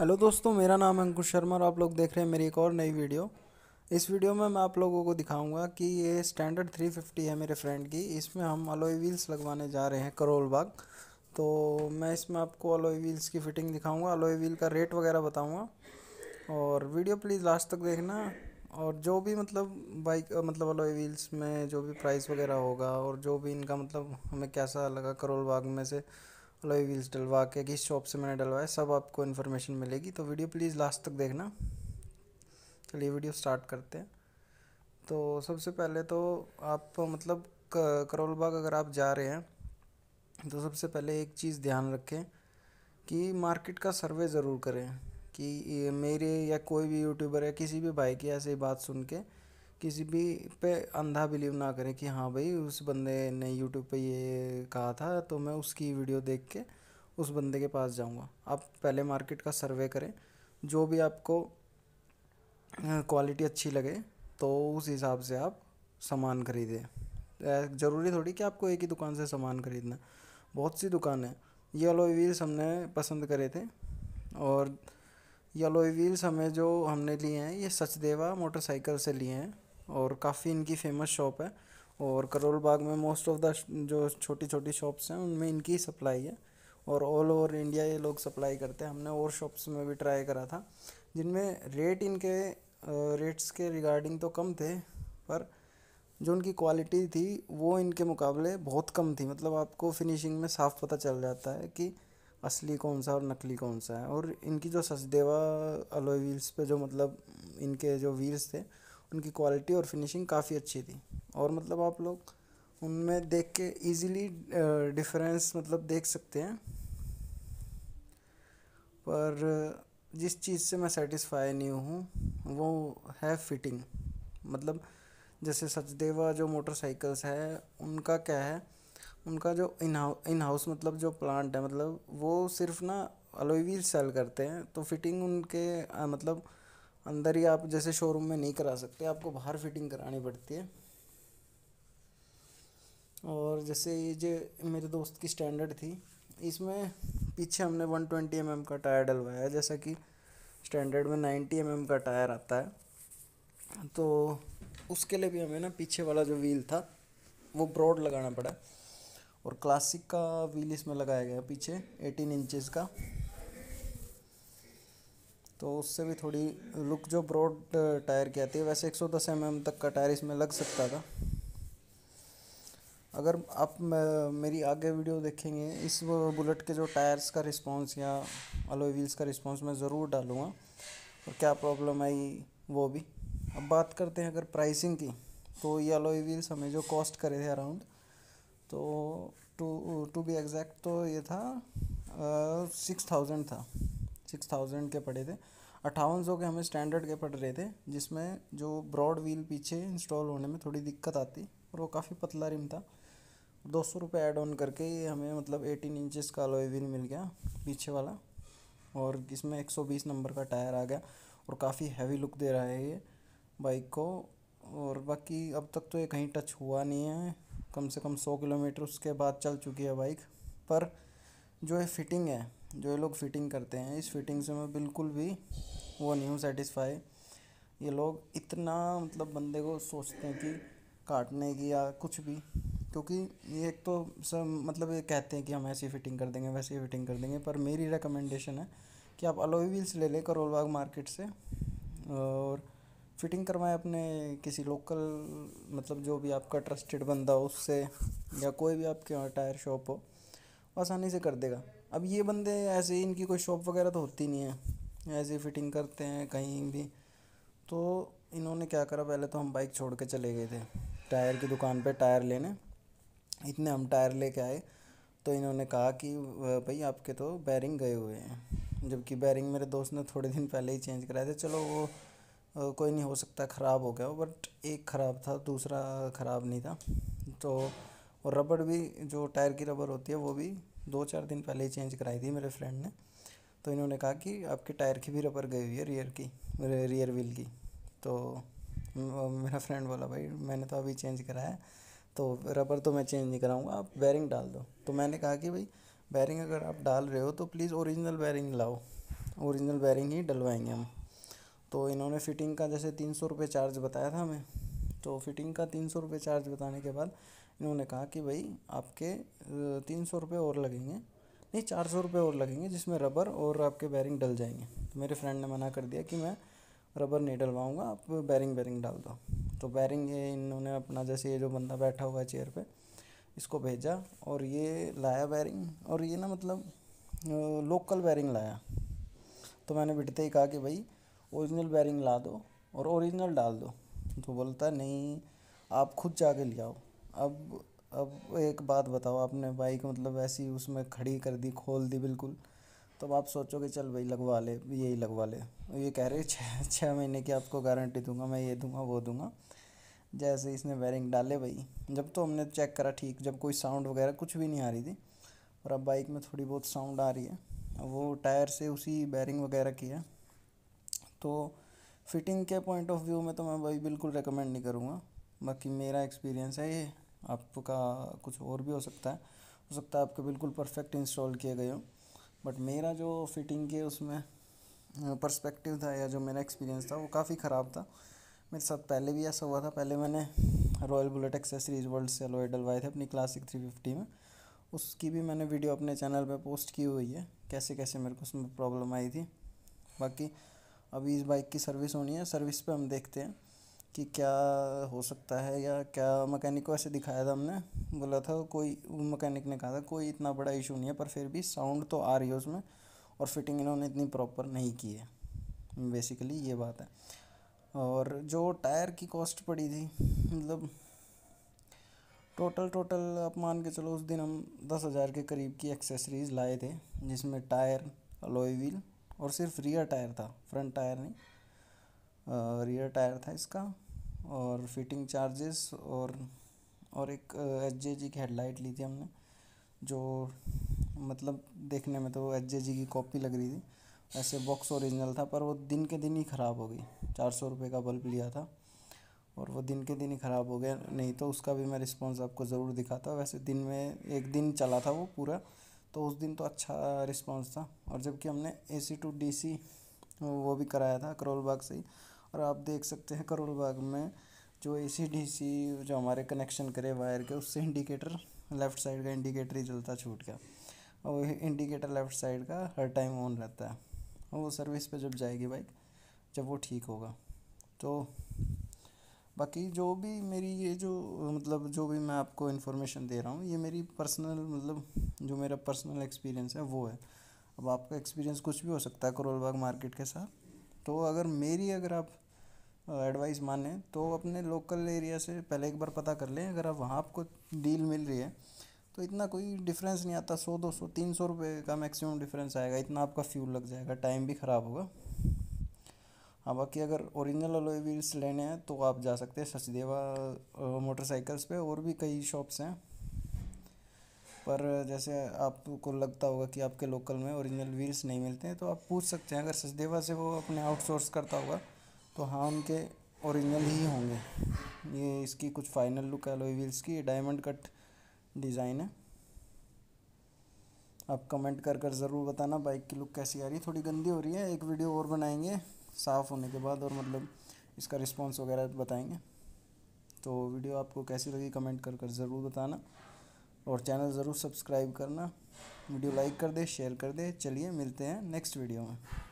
hello दोस्तों मेरा नाम अंकुश शर्मा और आप लोग देख रहे हैं मेरी एक और नई वीडियो इस वीडियो में मैं आप लोगों को दिखाऊंगा कि ये स्टैंडर्ड 350 है मेरे फ्रेंड की इसमें हम अलोई व्हील्स लगवाने जा रहे हैं करोल बाग तो मैं इसमें आपको अलोई व्हील्स की फ़िटिंग दिखाऊंगा अलॉय व्हील का रेट वगैरह बताऊँगा और वीडियो प्लीज़ लास्ट तक देखना और जो भी मतलब बाइक मतलब अलोई व्हील्स में जो भी प्राइस वगैरह होगा और जो भी इनका मतलब हमें कैसा लगा करोल बाग में से अलॉय व्हील्स डलवा के किस शॉप से मैंने डलवाया सब आपको इन्फॉर्मेशन मिलेगी तो वीडियो प्लीज़ लास्ट तक देखना चलिए वीडियो स्टार्ट करते हैं तो सबसे पहले तो आप मतलब करोल बाग अगर आप जा रहे हैं तो सबसे पहले एक चीज़ ध्यान रखें कि मार्केट का सर्वे ज़रूर करें कि मेरे या कोई भी यूट्यूबर या किसी भी भाई की ऐसी बात सुन के किसी भी पे अंधा बिलीव ना करें कि हाँ भाई उस बंदे ने यूट्यूब पे ये कहा था तो मैं उसकी वीडियो देख के उस बंदे के पास जाऊँगा आप पहले मार्केट का सर्वे करें जो भी आपको क्वालिटी अच्छी लगे तो उस हिसाब से आप सामान खरीदें ज़रूरी थोड़ी कि आपको एक ही दुकान से सामान खरीदना बहुत सी दुकान है ये अलोई व्हील्स हमने पसंद करे थे और ये अलोई व्हील्स हमें जो हमने लिए हैं ये सचदेवा मोटरसाइकिल से लिए हैं और काफ़ी इनकी फेमस शॉप है और करोल बाग में मोस्ट ऑफ द जो छोटी छोटी शॉप्स हैं उनमें इनकी सप्लाई है और ऑल ओवर इंडिया ये लोग सप्लाई करते हैं हमने और शॉप्स में भी ट्राई करा था जिनमें रेट इनके रेट्स के रिगार्डिंग तो कम थे पर जो उनकी क्वालिटी थी वो इनके मुकाबले बहुत कम थी मतलब आपको फिनिशिंग में साफ पता चल जाता है कि असली कौन सा और नकली कौन सा है और इनकी जो सचदेवा अलोई व्हील्स पे जो मतलब इनके जो व्हील्स थे उनकी क्वालिटी और फिनिशिंग काफ़ी अच्छी थी और मतलब आप लोग उनमें देख के ईज़िली डिफरेंस मतलब देख सकते हैं पर जिस चीज़ से मैं सेटिस्फाई नहीं हूँ वो है फिटिंग मतलब जैसे सचदेवा जो मोटरसाइकिल्स है उनका क्या है उनका जो इन इन हाउस मतलब जो प्लांट है मतलब वो सिर्फ ना अलोईवील सेल करते हैं तो फिटिंग उनके आ, मतलब अंदर ही आप जैसे शोरूम में नहीं करा सकते आपको बाहर फिटिंग करानी पड़ती है और जैसे ये जो मेरे दोस्त की स्टैंडर्ड थी इसमें पीछे हमने 120 ट्वेंटी mm का टायर डलवाया जैसा कि स्टैंडर्ड में 90 mm का टायर आता है तो उसके लिए भी हमें ना पीछे वाला जो व्हील था वो ब्रॉड लगाना पड़ा और क्लासिक का व्हील इसमें लगाया गया पीछे 18 इंचेस का तो उससे भी थोड़ी लुक जो ब्रॉड टायर की आती है वैसे 110 सौ एम mm तक का टायर इसमें लग सकता था अगर आप मेरी आगे वीडियो देखेंगे इस बुलेट के जो टायर्स का रिस्पांस या अलोई व्हील्स का रिस्पांस मैं ज़रूर डालूँगा और क्या प्रॉब्लम आई वो भी अब बात करते हैं अगर प्राइसिंग की तो ये अलोई व्हील्स हमें जो कॉस्ट करे थे अराउंड तो टू टू बी एग्जैक्ट तो ये था सिक्स थाउजेंड था सिक्स थाउजेंड के पड़े थे अट्ठावन सौ के हमें स्टैंडर्ड के पड़ रहे थे जिसमें जो ब्रॉड व्हील पीछे इंस्टॉल होने में थोड़ी दिक्कत आती और वो काफ़ी पतला रिम था दो सौ रुपये एड ऑन करके ये हमें मतलब एटीन इंचज़ का लोहे व्हील मिल गया पीछे वाला और इसमें एक सौ बीस नंबर का टायर आ गया और काफ़ी हैवी लुक दे रहा है ये बाइक को और बाकी अब तक तो ये कहीं टच हुआ नहीं है कम से कम सौ किलोमीटर उसके बाद चल चुकी है बाइक पर जो ये फिटिंग है जो ये लोग फिटिंग करते हैं इस फिटिंग से मैं बिल्कुल भी वो नहीं हूँ सेटिस्फाई ये लोग इतना मतलब बंदे को सोचते हैं कि काटने की या कुछ भी क्योंकि ये एक तो सब मतलब ये कहते हैं कि हम ऐसी फिटिंग कर देंगे वैसी फिटिंग कर देंगे पर मेरी रिकमेंडेशन है कि आप अलोई व्हील्स ले लें करोल बाग मार्केट से और फिटिंग करवाएं अपने किसी लोकल मतलब जो भी आपका ट्रस्टेड बंदा हो उससे या कोई भी आपके यहाँ टायर शॉप हो आसानी से कर देगा अब ये बंदे ऐसे ही इनकी कोई शॉप वगैरह तो होती नहीं है ऐसे ही फिटिंग करते हैं कहीं भी तो इन्होंने क्या करा पहले तो हम बाइक छोड़ के चले गए थे टायर की दुकान पे टायर लेने इतने हम टायर लेके आए तो इन्होंने कहा कि भाई आपके तो बैरिंग गए हुए हैं जबकि बैरिंग मेरे दोस्त ने थोड़े दिन पहले ही चेंज कराए थे चलो वो कोई नहीं हो सकता ख़राब हो गया बट एक ख़राब था दूसरा ख़राब नहीं था तो और रबड़ भी जो टायर की रबड़ होती है वो भी दो चार दिन पहले ही चेंज कराई थी मेरे फ्रेंड ने तो इन्होंने कहा कि आपके टायर की भी रबर गई हुई है रियर की रियर व्हील की तो मेरा फ्रेंड बोला भाई मैंने तो अभी चेंज कराया तो रबर तो मैं चेंज नहीं कराऊंगा आप बैरिंग डाल दो तो मैंने कहा कि भाई बैरिंग अगर आप डाल रहे हो तो प्लीज़ ओरिजिनल बैरिंग लाओ ओरिजिनल बैरिंग ही डलवाएंगे हम तो इन्होंने फिटिंग का जैसे तीन सौ रुपये चार्ज बताया था हमें तो फिटिंग का तीन सौ रुपये चार्ज बताने के बाद इन्होंने कहा कि भाई आपके तीन सौ रुपये और लगेंगे नहीं चार सौ रुपये और लगेंगे जिसमें रबर और आपके बैरिंग डल जाएंगे तो मेरे फ्रेंड ने मना कर दिया कि मैं रबर नहीं डलवाऊँगा आप बैरिंग बैरिंग डाल दो तो बैरिंग ये इन्होंने अपना जैसे ये जो बंदा बैठा हुआ है चेयर पर इसको भेजा और ये लाया बैरिंग और ये ना मतलब लोकल बैरिंग लाया तो मैंने बिटते ही कहा कि भाई ओरिजिनल बैरिंग ला दो और ओरिजिनल डाल दो तो बोलता नहीं आप खुद जाके ले आओ अब अब एक बात बताओ आपने बाइक मतलब ऐसी उसमें खड़ी कर दी खोल दी बिल्कुल तो आप सोचोगे चल भाई लगवा ले यही लगवा ले ये कह रहे छः छः महीने की आपको गारंटी दूंगा मैं ये दूंगा वो दूंगा जैसे इसने वायरिंग डाले भाई जब तो हमने चेक करा ठीक जब कोई साउंड वगैरह कुछ भी नहीं आ रही थी और अब बाइक में थोड़ी बहुत साउंड आ रही है वो टायर से उसी बैरिंग वगैरह की है तो फिटिंग के पॉइंट ऑफ व्यू में तो मैं भाई बिल्कुल रिकमेंड नहीं करूँगा बाकी मेरा एक्सपीरियंस है ये आपका कुछ और भी हो सकता है हो सकता है आपके बिल्कुल परफेक्ट इंस्टॉल किए गए हो बट मेरा जो फिटिंग के उसमें पर्सपेक्टिव था या जो मेरा एक्सपीरियंस था वो काफ़ी ख़राब था मेरे साथ पहले भी ऐसा हुआ था पहले मैंने रॉयल बुलेट एक्सेसरीज वर्ल्ड से अलोए डलवाए थे अपनी क्लासिक थ्री फिफ्टी में उसकी भी मैंने वीडियो अपने चैनल पे पोस्ट की हुई है कैसे कैसे मेरे को उसमें प्रॉब्लम आई थी बाकी अभी इस बाइक की सर्विस होनी है सर्विस पे हम देखते हैं कि क्या हो सकता है या क्या मकैनिक को ऐसे दिखाया था हमने बोला था कोई मकैनिक ने कहा था कोई इतना बड़ा इशू नहीं है पर फिर भी साउंड तो आ रही है उसमें और फिटिंग इन्होंने इतनी प्रॉपर नहीं की है बेसिकली ये बात है और जो टायर की कॉस्ट पड़ी थी मतलब टोटल टोटल आप मान के चलो उस दिन हम दस हज़ार के करीब की एक्सेसरीज़ लाए थे जिसमें टायर अलोई व्हील और सिर्फ रियर टायर था फ्रंट टायर नहीं रियर टायर था इसका और फिटिंग चार्जेस और और एक एच जे जी की हेडलाइट ली थी हमने जो मतलब देखने में तो एच जे जी की कॉपी लग रही थी ऐसे बॉक्स ओरिजिनल था पर वो दिन के दिन ही ख़राब हो गई चार सौ रुपये का बल्ब लिया था और वो दिन के दिन ही ख़राब हो गया नहीं तो उसका भी मैं रिस्पॉन्स आपको ज़रूर दिखाता वैसे दिन में एक दिन चला था वो पूरा तो उस दिन तो अच्छा रिस्पॉन्स था और जबकि हमने ए सी टू डी सी वो भी कराया था करोल बाग से ही और आप देख सकते हैं करोल बाग में जो ए सी डी सी जो हमारे कनेक्शन करे वायर के उससे इंडिकेटर लेफ़्ट साइड का इंडिकेटर ही जलता छूट गया और इंडिकेटर लेफ़्ट साइड का हर टाइम ऑन रहता है और वो सर्विस पे जब जाएगी बाइक जब वो ठीक होगा तो बाकी जो भी मेरी ये जो मतलब जो भी मैं आपको इन्फॉर्मेशन दे रहा हूँ ये मेरी पर्सनल मतलब जो मेरा पर्सनल एक्सपीरियंस है वो है अब आपका एक्सपीरियंस कुछ भी हो सकता है करोलबाग मार्केट के साथ तो अगर मेरी अगर आप एडवाइस माने तो अपने लोकल एरिया से पहले एक बार पता कर लें अगर आप वहाँ आपको डील मिल रही है तो इतना कोई डिफरेंस नहीं आता सौ दो सौ तीन सौ रुपये का मैक्सिमम डिफरेंस आएगा इतना आपका फ्यूल लग जाएगा टाइम भी ख़राब होगा हाँ बाकी अगर ओरिजिनल अलोए व्हील्स लेने हैं तो आप जा सकते हैं सचदेवा मोटरसाइकिल्स पे और भी कई शॉप्स हैं पर जैसे आपको लगता होगा कि आपके लोकल में ओरिजिनल व्हील्स नहीं मिलते हैं तो आप पूछ सकते हैं अगर सचदेवा से वो अपने आउटसोर्स करता होगा तो हाँ उनके ओरिजिनल ही होंगे ये इसकी कुछ फाइनल लुक है लोई व्हील्स की डायमंड कट डिज़ाइन है आप कमेंट कर कर ज़रूर बताना बाइक की लुक कैसी आ रही है थोड़ी गंदी हो रही है एक वीडियो और बनाएंगे साफ़ होने के बाद और मतलब इसका रिस्पांस वगैरह बताएंगे तो वीडियो आपको कैसी लगी कमेंट कर कर ज़रूर बताना और चैनल ज़रूर सब्सक्राइब करना वीडियो लाइक कर दे शेयर कर दे चलिए मिलते हैं नेक्स्ट वीडियो में